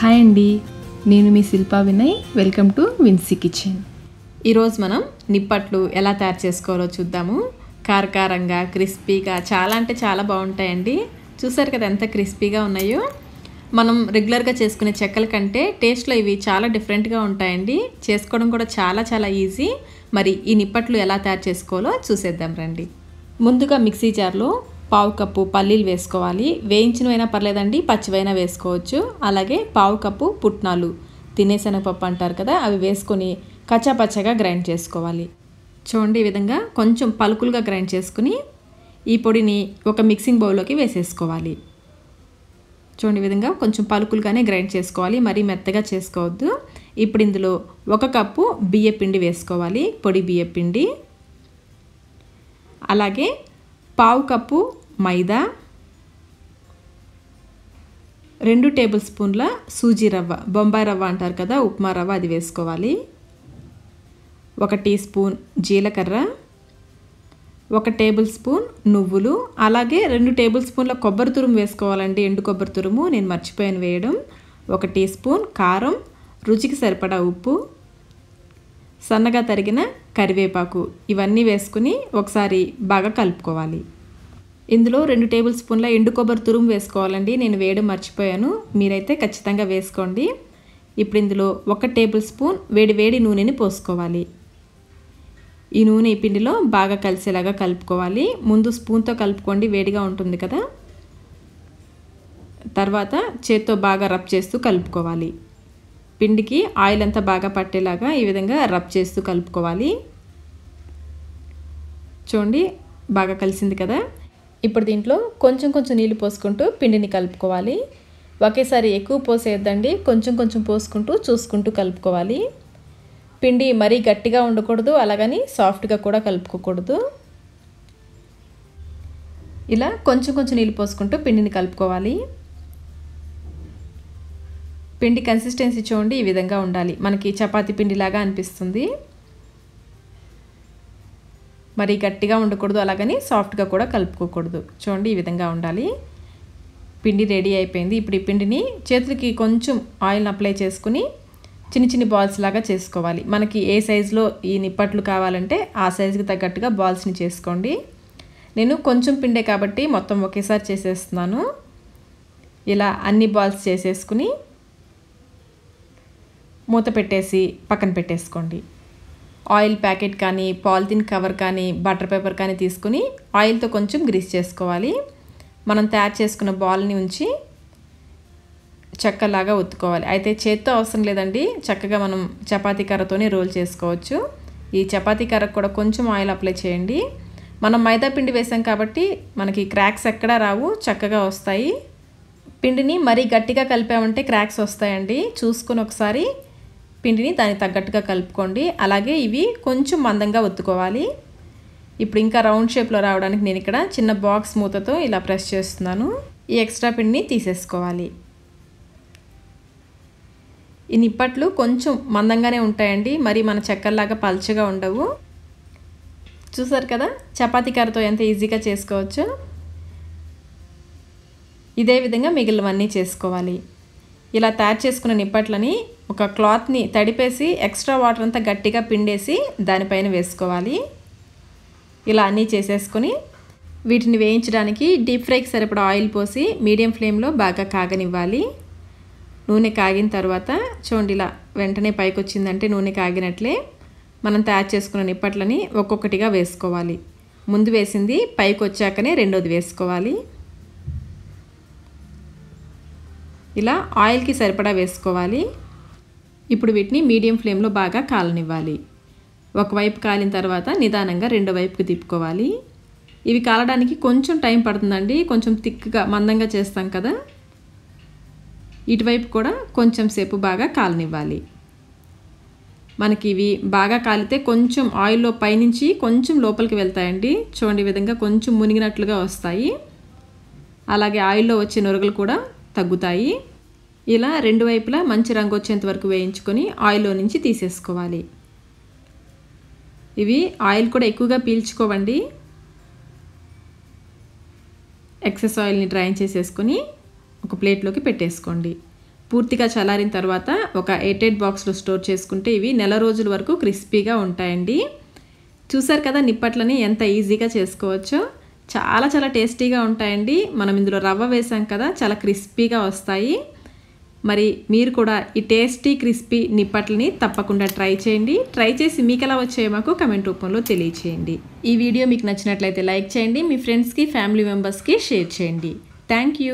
hi అండి నేను మీ Shilpa Vinay welcome to Vinsy kitchen ఈరోజు మనం నిప్పట్లు ఎలా తయారు చేసుకోవాలో చూద్దాము కారకారంగా క్రిస్పీగా చాలా అంటే చాలా బాగుంటాయండి చూసారు కదా ఎంత క్రిస్పీగా ఉన్నాయో మనం రెగ్యులర్గా చేసుకునే చెక్కల కంటే టేస్ట్లో ఇవి చాలా డిఫరెంట్గా ఉంటాయండి చేసుకోవడం కూడా చాలా చాలా ఈజీ మరి ఈ నిప్పట్లు ఎలా తయారు చేసుకోవాలో చూసేద్దాం రండి ముందుగా మిక్సీ జార్లో పావు కప్పు పల్లీలు వేసుకోవాలి వేయించినవైనా పర్లేదండి పచ్చివైనా వేసుకోవచ్చు అలాగే పావు కప్పు పుట్నాలు తినేసెనగపప్పు అంటారు కదా అవి వేసుకొని కచ్చాపచ్చగా గ్రైండ్ చేసుకోవాలి చూడండి ఈ విధంగా కొంచెం పలుకులుగా గ్రైండ్ చేసుకుని ఈ పొడిని ఒక మిక్సింగ్ బౌల్లోకి వేసేసుకోవాలి చూడండి విధంగా కొంచెం పలుకులుగానే గ్రైండ్ చేసుకోవాలి మరీ మెత్తగా చేసుకోవద్దు ఇప్పుడు ఇందులో ఒక కప్పు బియ్యపిండి వేసుకోవాలి పొడి బియ్యపిండి అలాగే పావు కప్పు మైదా రెండు టేబుల్ స్పూన్ల సూజీ రవ్వ బొంబాయి రవ్వ అంటారు కదా ఉప్మా రవ్వ అది వేసుకోవాలి ఒక టీ స్పూన్ జీలకర్ర ఒక టేబుల్ స్పూన్ నువ్వులు అలాగే రెండు టేబుల్ స్పూన్ల కొబ్బరి తురుము వేసుకోవాలండి ఎండు కొబ్బరి తురుము నేను మర్చిపోయాను వేయడం ఒక టీ స్పూన్ కారం రుచికి సరిపడా ఉప్పు సన్నగా తరిగిన కరివేపాకు ఇవన్నీ వేసుకుని ఒకసారి బాగా కలుపుకోవాలి ఇందులో రెండు టేబుల్ స్పూన్ల ఎండు కొబ్బరి తురుము వేసుకోవాలండి నేను వేయడం మర్చిపోయాను మీరైతే ఖచ్చితంగా వేసుకోండి ఇప్పుడు ఇందులో ఒక టేబుల్ స్పూన్ వేడి వేడి నూనెని పోసుకోవాలి ఈ నూనె ఈ పిండిలో బాగా కలిసేలాగా కలుపుకోవాలి ముందు స్పూన్తో కలుపుకోండి వేడిగా ఉంటుంది కదా తర్వాత చేత్తో బాగా రబ్ చేస్తూ కలుపుకోవాలి పిండికి ఆయిల్ అంతా బాగా పట్టేలాగా ఈ విధంగా రబ్ చేస్తూ కలుపుకోవాలి చూడండి బాగా కలిసింది కదా ఇప్పుడు దీంట్లో కొంచెం కొంచెం నీళ్ళు పోసుకుంటూ పిండిని కలుపుకోవాలి ఒకేసారి ఎక్కువ పోసేద్దండి కొంచెం కొంచెం పోసుకుంటూ చూసుకుంటూ కలుపుకోవాలి పిండి మరీ గట్టిగా ఉండకూడదు అలాగని సాఫ్ట్గా కూడా కలుపుకోకూడదు ఇలా కొంచెం కొంచెం నీళ్ళు పోసుకుంటూ పిండిని కలుపుకోవాలి పిండి కన్సిస్టెన్సీ చూడండి ఈ విధంగా ఉండాలి మనకి చపాతి పిండిలాగా అనిపిస్తుంది మరి గట్టిగా ఉండకూడదు అలాగని సాఫ్ట్గా కూడా కలుపుకోకూడదు చూడండి ఈ విధంగా ఉండాలి పిండి రెడీ అయిపోయింది ఇప్పుడు ఈ పిండిని చేతులకి కొంచెం ఆయిల్ని అప్లై చేసుకుని చిన్న చిన్న బాల్స్ లాగా చేసుకోవాలి మనకి ఏ సైజులో ఈ నిప్పట్లు కావాలంటే ఆ సైజుకి తగ్గట్టుగా బాల్స్ని చేసుకోండి నేను కొంచెం పిండే కాబట్టి మొత్తం ఒకేసారి చేసేస్తున్నాను ఇలా అన్ని బాల్స్ చేసేసుకుని మూత పెట్టేసి పక్కన పెట్టేసుకోండి ఆయిల్ ప్యాకెట్ కానీ పాలిథిన్ కవర్ కానీ బటర్ పేపర్ కానీ తీసుకుని ఆయిల్తో కొంచెం గ్రీస్ చేసుకోవాలి మనం తయారు చేసుకున్న బాల్ని ఉంచి చెక్కలాగా ఒత్తుకోవాలి అయితే చేత్తో అవసరం లేదండి చక్కగా మనం చపాతీ కర్రతోనే రోల్ చేసుకోవచ్చు ఈ చపాతీ కర్రకు కూడా కొంచెం ఆయిల్ అప్లై చేయండి మనం మైదా పిండి వేసాం కాబట్టి మనకి క్రాక్స్ ఎక్కడా రావు చక్కగా వస్తాయి పిండిని మరీ గట్టిగా కలిపామంటే క్రాక్స్ వస్తాయండి చూసుకుని ఒకసారి పిండిని దానికి తగ్గట్టుగా కలుపుకోండి అలాగే ఇవి కొంచెం మందంగా ఒత్తుకోవాలి ఇప్పుడు ఇంకా రౌండ్ షేప్లో రావడానికి నేను ఇక్కడ చిన్న బాక్స్ మూతతో ఇలా ప్రెస్ చేస్తున్నాను ఈ ఎక్స్ట్రా పిండిని తీసేసుకోవాలి ఈ నిప్పట్లు కొంచెం మందంగానే ఉంటాయండి మరి మన చక్కెరలాగా పల్చగా ఉండవు చూసారు కదా చపాతీ కర్రతో ఎంత ఈజీగా చేసుకోవచ్చు ఇదే విధంగా మిగిలినవన్నీ చేసుకోవాలి ఇలా తయారు చేసుకున్న నిప్పట్లని ఒక క్లాత్ని తడిపేసి ఎక్స్ట్రా వాటర్ అంతా గట్టిగా పిండేసి దానిపైన వేసుకోవాలి ఇలా అన్నీ చేసేసుకొని వీటిని వేయించడానికి డీప్ ఫ్రైకి సరిపడా ఆయిల్ పోసి మీడియం ఫ్లేమ్లో బాగా కాగనివ్వాలి నూనె కాగిన తర్వాత చూడండి ఇలా వెంటనే పైకి వచ్చిందంటే నూనె కాగినట్లే మనం తయారు చేసుకున్న నిప్పట్లని ఒక్కొక్కటిగా వేసుకోవాలి ముందు వేసింది పైకి వచ్చాకనే రెండోది వేసుకోవాలి ఇలా ఆయిల్కి సరిపడా వేసుకోవాలి ఇప్పుడు వీటిని మీడియం ఫ్లేమ్లో బాగా కాలనివ్వాలి ఒకవైపు కాలిన తర్వాత నిదానంగా రెండు వైపుకి తిప్పుకోవాలి ఇవి కాలడానికి కొంచెం టైం పడుతుందండి కొంచెం థిక్గా మందంగా చేస్తాం కదా ఇటువైపు కూడా కొంచెం సేపు బాగా కాలనివ్వాలి మనకి ఇవి బాగా కాలితే కొంచెం ఆయిల్లో పైనుంచి కొంచెం లోపలికి వెళ్తాయండి చూడండి విధంగా కొంచెం మునిగినట్లుగా వస్తాయి అలాగే ఆయిల్లో వచ్చే నురగలు కూడా తగ్గుతాయి ఇలా రెండు వైపులా మంచి రంగు వచ్చేంత వరకు వేయించుకొని ఆయిల్లో నుంచి తీసేసుకోవాలి ఇవి ఆయిల్ కూడా ఎక్కువగా పీల్చుకోవండి ఎక్సెస్ ఆయిల్ని డ్రైన్ చేసేసుకొని ఒక ప్లేట్లోకి పెట్టేసుకోండి పూర్తిగా చల్లారిన తర్వాత ఒక ఎయిటెడ్ బాక్స్లో స్టోర్ చేసుకుంటే ఇవి నెల రోజుల వరకు క్రిస్పీగా ఉంటాయండి చూసారు కదా నిప్పట్లని ఎంత ఈజీగా చేసుకోవచ్చో చాలా చాలా టేస్టీగా ఉంటాయండి మనం ఇందులో రవ్వ వేసాం కదా చాలా క్రిస్పీగా వస్తాయి మరి మీరు కూడా ఈ టేస్టీ క్రిస్పీ నిప్పట్లని తప్పకుండా ట్రై చేయండి ట్రై చేసి మీకు ఎలా వచ్చాయో మాకు కమెంట్ రూపంలో తెలియచేయండి ఈ వీడియో మీకు నచ్చినట్లయితే లైక్ చేయండి మీ ఫ్రెండ్స్కి ఫ్యామిలీ మెంబర్స్కి షేర్ చేయండి థ్యాంక్